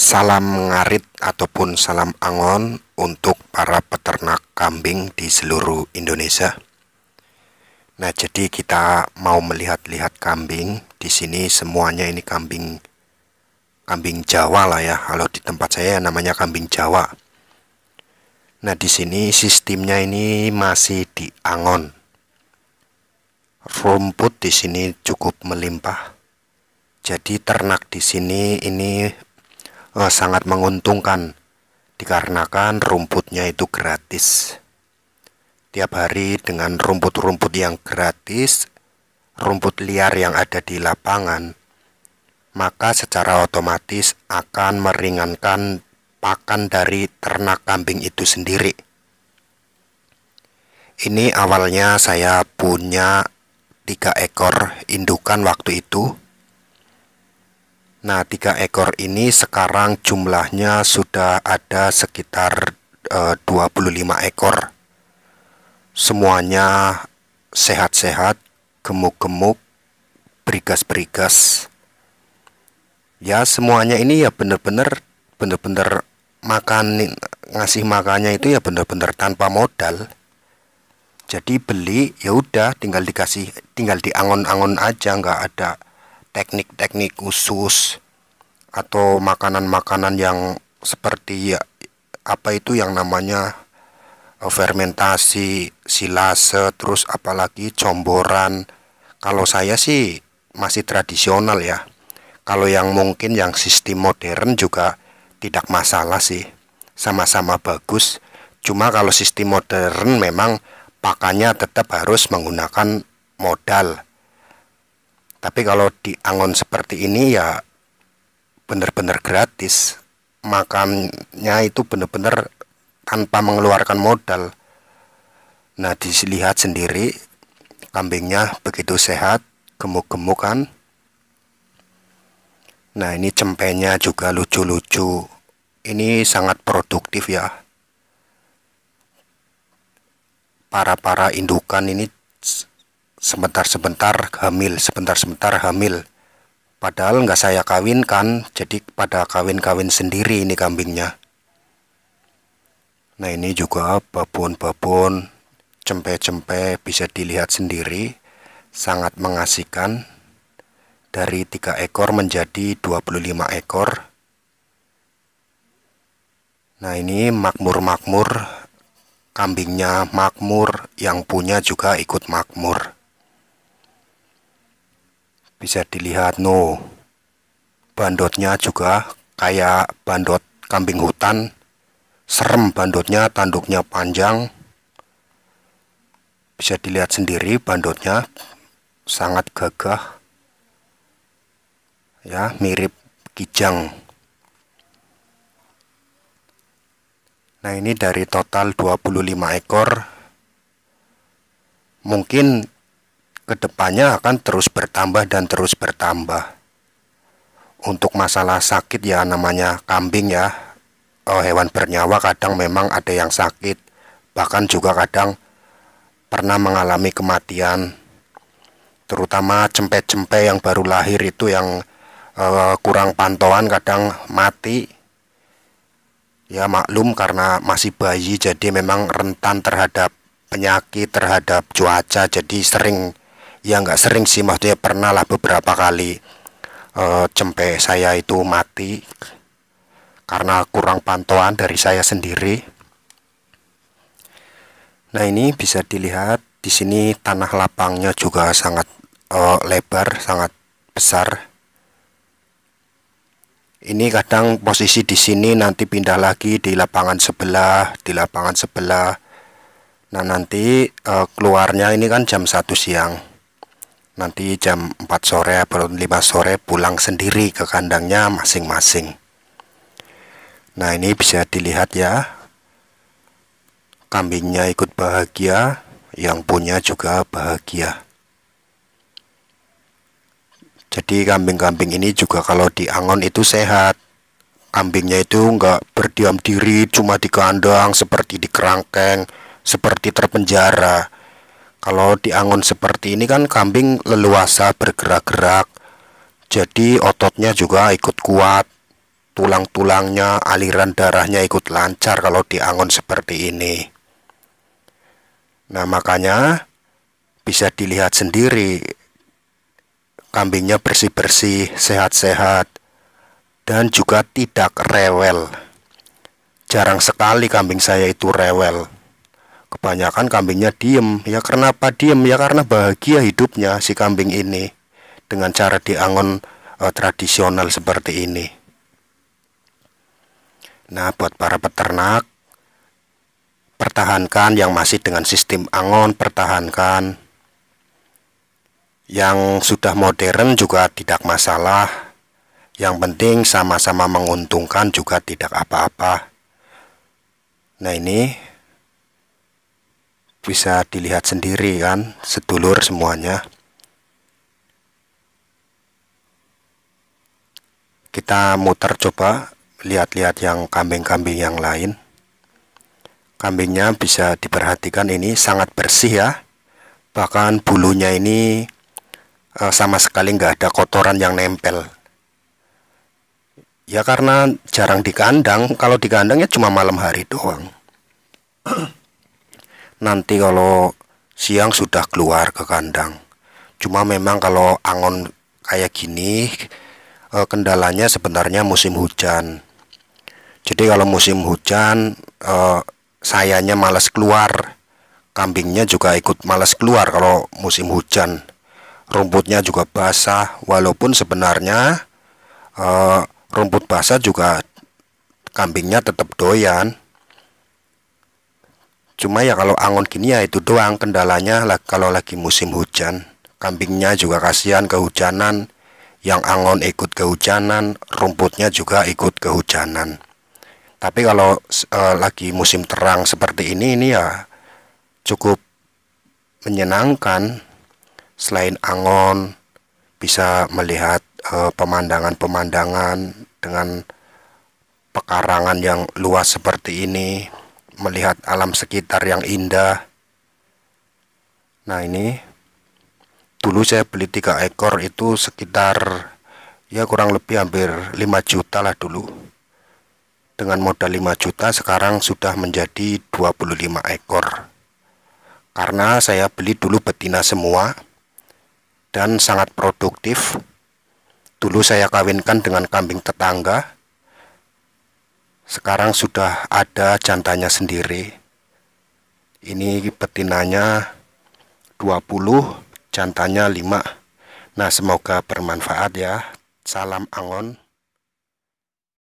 Salam ngarit ataupun salam angon untuk para peternak kambing di seluruh Indonesia. Nah, jadi kita mau melihat-lihat kambing. Di sini semuanya ini kambing kambing Jawa lah ya. Kalau di tempat saya namanya kambing Jawa. Nah, di sini sistemnya ini masih di angon. Rumput di sini cukup melimpah. Jadi ternak di sini ini Eh, sangat menguntungkan dikarenakan rumputnya itu gratis. Tiap hari dengan rumput-rumput yang gratis, rumput liar yang ada di lapangan, maka secara otomatis akan meringankan pakan dari ternak kambing itu sendiri. Ini awalnya saya punya tiga ekor indukan waktu itu Nah, tiga ekor ini sekarang jumlahnya sudah ada sekitar e, eh, 25 ekor. Semuanya sehat-sehat, gemuk-gemuk, berigas-berigas. Ya, semuanya ini ya benar-benar benar-benar makan ngasih makannya itu ya benar-benar tanpa modal. Jadi beli ya udah tinggal dikasih tinggal diangon-angon aja nggak ada teknik-teknik khusus atau makanan-makanan yang seperti ya, apa itu yang namanya e, fermentasi, silase, terus apalagi comboran. Kalau saya sih masih tradisional ya. Kalau yang mungkin yang sistem modern juga tidak masalah sih. Sama-sama bagus. Cuma kalau sistem modern memang pakannya tetap harus menggunakan modal tapi kalau di Angon seperti ini ya benar-benar gratis. Makannya itu benar-benar tanpa mengeluarkan modal. Nah, dilihat sendiri kambingnya begitu sehat, gemuk gemukan Nah, ini cempenya juga lucu-lucu. Ini sangat produktif ya. Para-para indukan ini sebentar-sebentar hamil, sebentar-sebentar hamil. Padahal nggak saya kawinkan, jadi pada kawin-kawin sendiri ini kambingnya. Nah ini juga babon-babon, cempe-cempe bisa dilihat sendiri, sangat mengasihkan. Dari tiga ekor menjadi 25 ekor. Nah ini makmur-makmur, kambingnya makmur, yang punya juga ikut makmur bisa dilihat no bandotnya juga kayak bandot kambing hutan serem bandotnya tanduknya panjang bisa dilihat sendiri bandotnya sangat gagah ya mirip kijang nah ini dari total 25 ekor mungkin kedepannya akan terus bertambah dan terus bertambah. Untuk masalah sakit ya namanya kambing ya, oh, hewan bernyawa kadang memang ada yang sakit, bahkan juga kadang pernah mengalami kematian. Terutama cempe-cempe yang baru lahir itu yang uh, kurang pantauan kadang mati ya maklum karena masih bayi jadi memang rentan terhadap penyakit terhadap cuaca jadi sering ya nggak sering sih maksudnya pernah lah beberapa kali e, cempe saya itu mati karena kurang pantauan dari saya sendiri. Nah ini bisa dilihat di sini tanah lapangnya juga sangat e, lebar, sangat besar. Ini kadang posisi di sini nanti pindah lagi di lapangan sebelah, di lapangan sebelah. Nah nanti uh, keluarnya ini kan jam 1 siang nanti jam 4 sore atau 5 sore pulang sendiri ke kandangnya masing-masing nah ini bisa dilihat ya kambingnya ikut bahagia yang punya juga bahagia jadi kambing-kambing ini juga kalau diangon itu sehat kambingnya itu enggak berdiam diri cuma di kandang seperti di kerangkeng seperti terpenjara kalau diangon seperti ini kan kambing leluasa bergerak-gerak. Jadi ototnya juga ikut kuat. Tulang-tulangnya, aliran darahnya ikut lancar kalau diangon seperti ini. Nah, makanya bisa dilihat sendiri kambingnya bersih-bersih, sehat-sehat, dan juga tidak rewel. Jarang sekali kambing saya itu rewel. Kebanyakan kambingnya diem, ya karena apa diem? Ya karena bahagia hidupnya si kambing ini dengan cara diangon uh, tradisional seperti ini. Nah, buat para peternak, pertahankan yang masih dengan sistem angon, pertahankan yang sudah modern juga tidak masalah. Yang penting sama-sama menguntungkan juga tidak apa-apa. Nah, ini bisa dilihat sendiri kan sedulur semuanya kita muter coba lihat-lihat yang kambing-kambing yang lain kambingnya bisa diperhatikan ini sangat bersih ya bahkan bulunya ini eh, sama sekali nggak ada kotoran yang nempel ya karena jarang di kandang kalau di kandangnya cuma malam hari doang nanti kalau siang sudah keluar ke kandang cuma memang kalau angon kayak gini eh, kendalanya sebenarnya musim hujan jadi kalau musim hujan eh, sayanya males keluar kambingnya juga ikut males keluar kalau musim hujan rumputnya juga basah walaupun sebenarnya eh, rumput basah juga kambingnya tetap doyan cuma ya kalau angon gini ya itu doang kendalanya lah kalau lagi musim hujan kambingnya juga kasihan kehujanan yang angon ikut kehujanan rumputnya juga ikut kehujanan tapi kalau uh, lagi musim terang seperti ini ini ya cukup menyenangkan selain angon bisa melihat eh, pemandangan-pemandangan dengan pekarangan yang luas seperti ini melihat alam sekitar yang indah. Nah ini dulu saya beli tiga ekor itu sekitar ya kurang lebih hampir 5 juta lah dulu. Dengan modal 5 juta sekarang sudah menjadi 25 ekor. Karena saya beli dulu betina semua dan sangat produktif. Dulu saya kawinkan dengan kambing tetangga sekarang sudah ada jantannya sendiri ini betinanya 20 jantannya 5 nah semoga bermanfaat ya salam angon